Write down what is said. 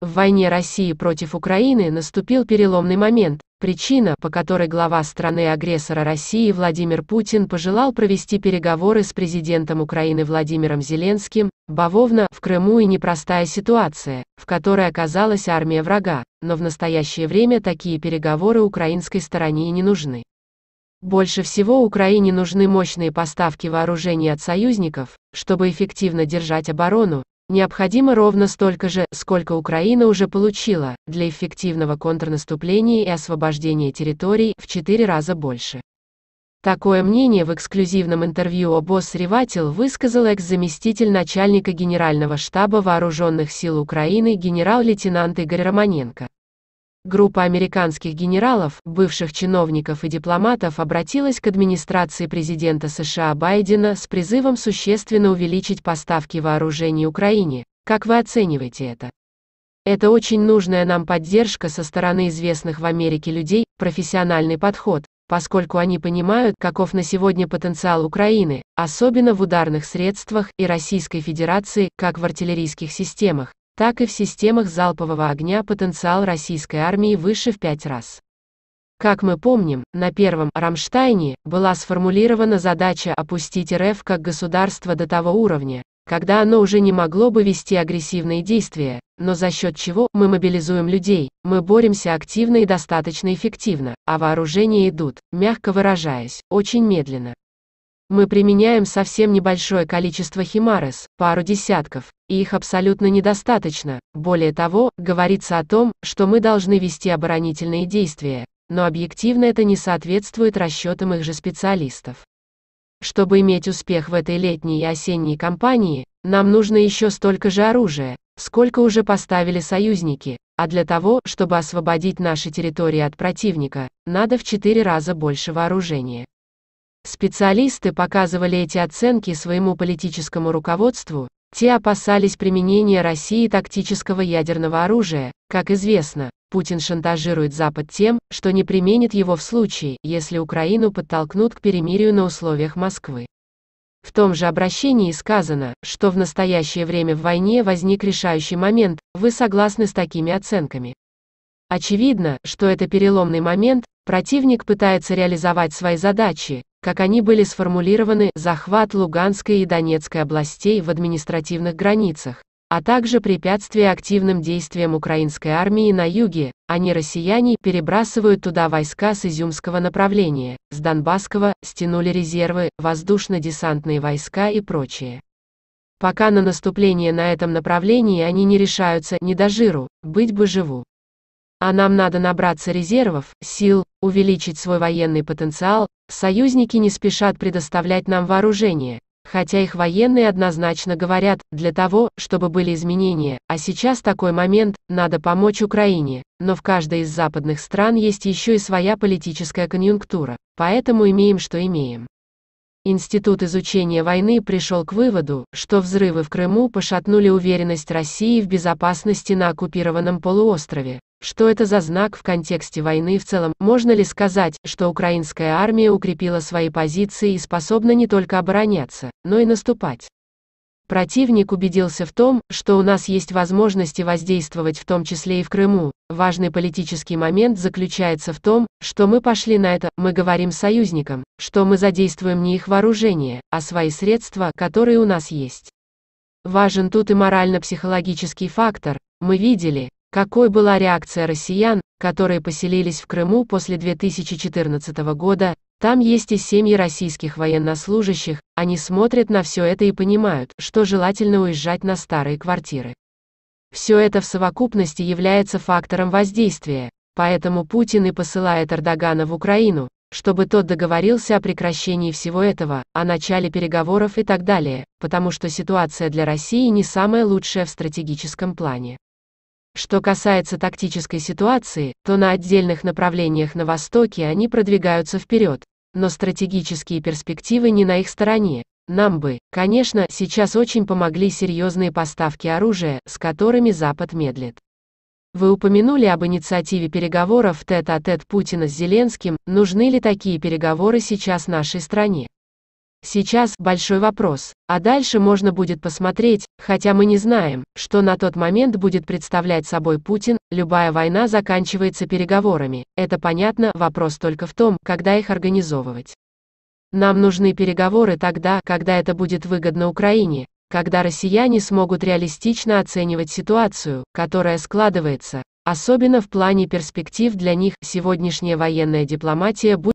В войне России против Украины наступил переломный момент, причина, по которой глава страны-агрессора России Владимир Путин пожелал провести переговоры с президентом Украины Владимиром Зеленским, бавовна, в Крыму и непростая ситуация, в которой оказалась армия врага, но в настоящее время такие переговоры украинской стороне не нужны. Больше всего Украине нужны мощные поставки вооружений от союзников, чтобы эффективно держать оборону, необходимо ровно столько же, сколько Украина уже получила, для эффективного контрнаступления и освобождения территорий в четыре раза больше. Такое мнение в эксклюзивном интервью Обос Реватил высказал экс-заместитель начальника Генерального штаба Вооруженных сил Украины генерал-лейтенант Игорь Романенко. Группа американских генералов, бывших чиновников и дипломатов обратилась к администрации президента США Байдена с призывом существенно увеличить поставки вооружений Украине. Как вы оцениваете это? Это очень нужная нам поддержка со стороны известных в Америке людей, профессиональный подход, поскольку они понимают, каков на сегодня потенциал Украины, особенно в ударных средствах и Российской Федерации, как в артиллерийских системах, так и в системах залпового огня потенциал российской армии выше в пять раз. Как мы помним, на первом «Рамштайне» была сформулирована задача опустить РФ как государство до того уровня, когда оно уже не могло бы вести агрессивные действия, но за счет чего мы мобилизуем людей, мы боремся активно и достаточно эффективно, а вооружения идут, мягко выражаясь, очень медленно. Мы применяем совсем небольшое количество химарес, пару десятков, и их абсолютно недостаточно. Более того, говорится о том, что мы должны вести оборонительные действия, но объективно это не соответствует расчетам их же специалистов. Чтобы иметь успех в этой летней и осенней кампании, нам нужно еще столько же оружия, сколько уже поставили союзники, а для того, чтобы освободить наши территории от противника, надо в четыре раза больше вооружения. Специалисты показывали эти оценки своему политическому руководству, те опасались применения России тактического ядерного оружия. Как известно, Путин шантажирует Запад тем, что не применит его в случае, если Украину подтолкнут к перемирию на условиях Москвы. В том же обращении сказано, что в настоящее время в войне возник решающий момент, вы согласны с такими оценками. Очевидно, что это переломный момент, противник пытается реализовать свои задачи, как они были сформулированы, захват Луганской и Донецкой областей в административных границах, а также препятствие активным действиям украинской армии на юге, они россияне перебрасывают туда войска с изюмского направления, с Донбасского, стянули резервы, воздушно-десантные войска и прочее. Пока на наступление на этом направлении они не решаются, не до жиру, быть бы живу а нам надо набраться резервов, сил, увеличить свой военный потенциал, союзники не спешат предоставлять нам вооружение, хотя их военные однозначно говорят, для того, чтобы были изменения, а сейчас такой момент, надо помочь Украине, но в каждой из западных стран есть еще и своя политическая конъюнктура, поэтому имеем, что имеем. Институт изучения войны пришел к выводу, что взрывы в Крыму пошатнули уверенность России в безопасности на оккупированном полуострове, что это за знак в контексте войны в целом? Можно ли сказать, что украинская армия укрепила свои позиции и способна не только обороняться, но и наступать? Противник убедился в том, что у нас есть возможности воздействовать в том числе и в Крыму. Важный политический момент заключается в том, что мы пошли на это, мы говорим союзникам, что мы задействуем не их вооружение, а свои средства, которые у нас есть. Важен тут и морально-психологический фактор. Мы видели, какой была реакция россиян, которые поселились в Крыму после 2014 года? Там есть и семьи российских военнослужащих, они смотрят на все это и понимают, что желательно уезжать на старые квартиры. Все это в совокупности является фактором воздействия, поэтому Путин и посылает Эрдогана в Украину, чтобы тот договорился о прекращении всего этого, о начале переговоров и так далее, потому что ситуация для России не самая лучшая в стратегическом плане. Что касается тактической ситуации, то на отдельных направлениях на Востоке они продвигаются вперед, но стратегические перспективы не на их стороне. Нам бы, конечно, сейчас очень помогли серьезные поставки оружия, с которыми Запад медлит. Вы упомянули об инициативе переговоров тет-а-тет -а -тет Путина с Зеленским, нужны ли такие переговоры сейчас нашей стране? Сейчас большой вопрос. А дальше можно будет посмотреть, хотя мы не знаем, что на тот момент будет представлять собой Путин, любая война заканчивается переговорами. Это понятно, вопрос только в том, когда их организовывать. Нам нужны переговоры тогда, когда это будет выгодно Украине, когда россияне смогут реалистично оценивать ситуацию, которая складывается, особенно в плане перспектив для них, сегодняшняя военная дипломатия будет